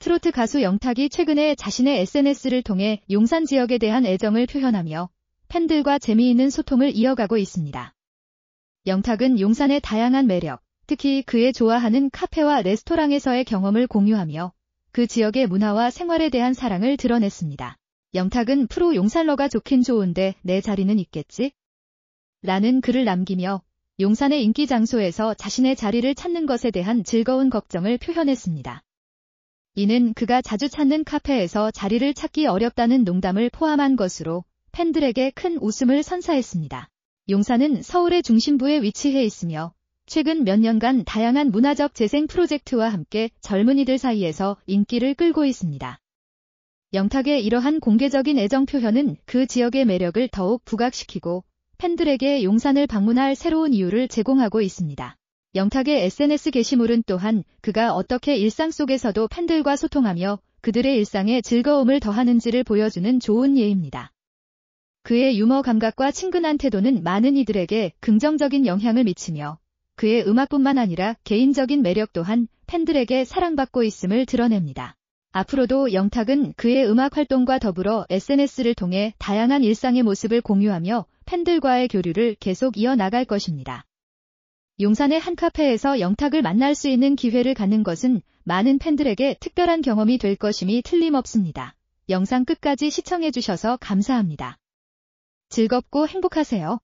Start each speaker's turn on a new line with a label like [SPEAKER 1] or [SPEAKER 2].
[SPEAKER 1] 트로트 가수 영탁이 최근에 자신의 SNS를 통해 용산 지역에 대한 애정을 표현하며 팬들과 재미있는 소통을 이어가고 있습니다. 영탁은 용산의 다양한 매력, 특히 그의 좋아하는 카페와 레스토랑에서의 경험을 공유하며 그 지역의 문화와 생활에 대한 사랑을 드러냈습니다. 영탁은 프로 용산러가 좋긴 좋은데 내 자리는 있겠지? 라는 글을 남기며 용산의 인기 장소에서 자신의 자리를 찾는 것에 대한 즐거운 걱정을 표현했습니다. 이는 그가 자주 찾는 카페에서 자리를 찾기 어렵다는 농담을 포함한 것으로 팬들에게 큰 웃음을 선사했습니다. 용산은 서울의 중심부에 위치해 있으며 최근 몇 년간 다양한 문화적 재생 프로젝트와 함께 젊은이들 사이에서 인기를 끌고 있습니다. 영탁의 이러한 공개적인 애정 표현은 그 지역의 매력을 더욱 부각시키고 팬들에게 용산을 방문할 새로운 이유를 제공하고 있습니다. 영탁의 SNS 게시물은 또한 그가 어떻게 일상 속에서도 팬들과 소통하며 그들의 일상에 즐거움을 더하는지를 보여주는 좋은 예입니다. 그의 유머 감각과 친근한 태도는 많은 이들에게 긍정적인 영향을 미치며 그의 음악뿐만 아니라 개인적인 매력 또한 팬들에게 사랑받고 있음을 드러냅니다. 앞으로도 영탁은 그의 음악 활동과 더불어 SNS를 통해 다양한 일상의 모습을 공유하며 팬들과의 교류를 계속 이어나갈 것입니다. 용산의 한 카페에서 영탁을 만날 수 있는 기회를 갖는 것은 많은 팬들에게 특별한 경험이 될 것임이 틀림없습니다. 영상 끝까지 시청해주셔서 감사합니다. 즐겁고 행복하세요.